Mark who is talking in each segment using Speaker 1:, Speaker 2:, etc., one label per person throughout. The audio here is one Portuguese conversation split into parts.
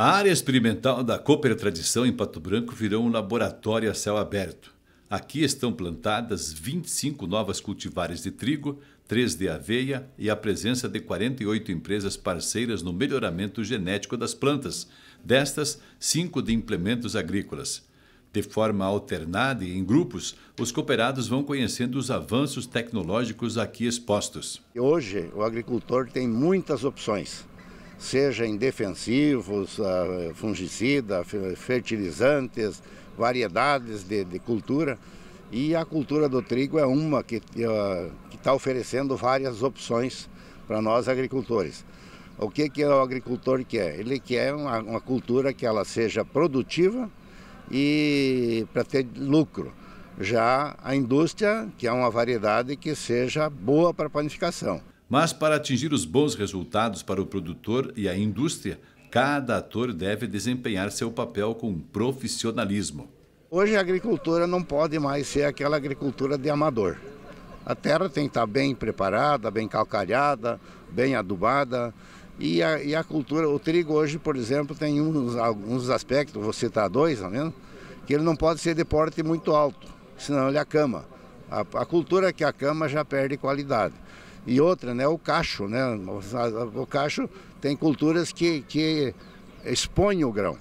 Speaker 1: A área experimental da Cooper Tradição em Pato Branco virou um laboratório a céu aberto. Aqui estão plantadas 25 novas cultivares de trigo, 3 de aveia e a presença de 48 empresas parceiras no melhoramento genético das plantas, destas, 5 de implementos agrícolas. De forma alternada e em grupos, os cooperados vão conhecendo os avanços tecnológicos aqui expostos.
Speaker 2: Hoje, o agricultor tem muitas opções seja em defensivos, ah, fungicida, fertilizantes, variedades de, de cultura. E a cultura do trigo é uma que está ah, oferecendo várias opções para nós agricultores. O que, que o agricultor quer? Ele quer uma, uma cultura que ela seja produtiva e para ter lucro. Já a indústria, que é uma variedade que seja boa para panificação.
Speaker 1: Mas para atingir os bons resultados para o produtor e a indústria, cada ator deve desempenhar seu papel com profissionalismo.
Speaker 2: Hoje a agricultura não pode mais ser aquela agricultura de amador. A terra tem que estar bem preparada, bem calcalhada, bem adubada. E a, e a cultura, o trigo hoje, por exemplo, tem uns, alguns aspectos, vou citar dois, ao tá menos, que ele não pode ser de porte muito alto, senão ele acama. A, a cultura que acama já perde qualidade. E outra, né, o cacho, né? O cacho tem culturas que, que expõem o grão.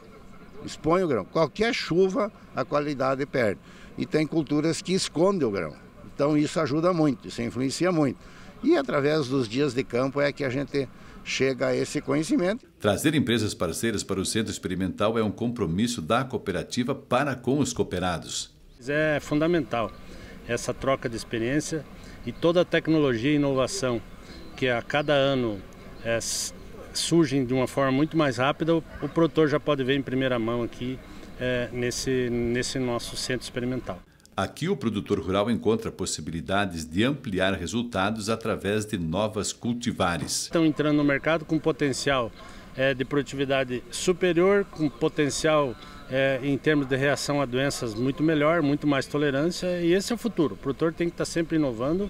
Speaker 2: Expõe o grão. Qualquer chuva, a qualidade perde. E tem culturas que escondem o grão. Então isso ajuda muito, isso influencia muito. E através dos dias de campo é que a gente chega a esse conhecimento.
Speaker 1: Trazer empresas parceiras para o centro experimental é um compromisso da cooperativa para com os cooperados.
Speaker 3: É fundamental essa troca de experiência e toda a tecnologia e inovação que a cada ano é, surgem de uma forma muito mais rápida, o, produtor já pode ver em primeira mão aqui é, nesse, nesse nosso centro experimental.
Speaker 1: Aqui, o produtor rural encontra possibilidades de ampliar resultados através de
Speaker 3: novas cultivares. Estão entrando no mercado com potencial é, de produtividade superior, com potencial é, em termos de reação a doenças muito melhor, muito mais tolerância, e esse é o futuro. O produtor tem que estar sempre inovando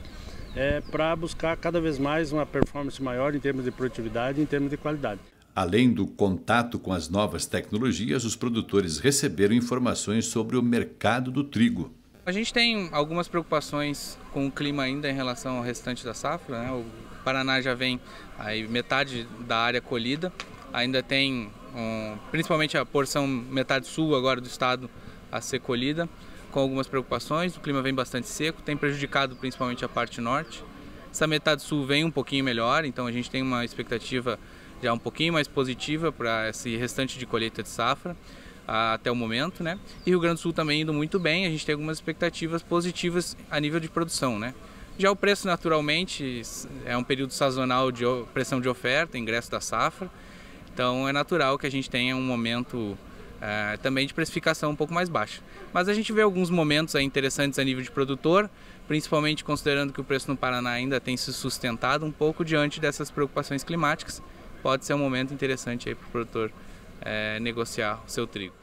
Speaker 3: é, para buscar cada vez mais uma performance maior em termos de produtividade e em termos de qualidade. Além do contato com as
Speaker 1: novas tecnologias, os produtores receberam informações sobre o mercado do trigo.
Speaker 4: A gente tem algumas preocupações com o clima ainda em relação ao restante da safra. Né? O Paraná já vem aí metade da área colhida, ainda tem um, principalmente a porção metade sul agora do estado a ser colhida, com algumas preocupações. O clima vem bastante seco, tem prejudicado principalmente a parte norte. Essa metade sul vem um pouquinho melhor, então a gente tem uma expectativa já um pouquinho mais positiva para esse restante de colheita de safra até o momento, né? E Rio Grande do Sul também indo muito bem, a gente tem algumas expectativas positivas a nível de produção, né? Já o preço naturalmente é um período sazonal de pressão de oferta, ingresso da safra, então é natural que a gente tenha um momento Uh, também de precificação um pouco mais baixa. Mas a gente vê alguns momentos interessantes a nível de produtor, principalmente considerando que o preço no Paraná ainda tem se sustentado um pouco diante dessas preocupações climáticas. Pode ser um momento interessante para o produtor uh, negociar o seu trigo.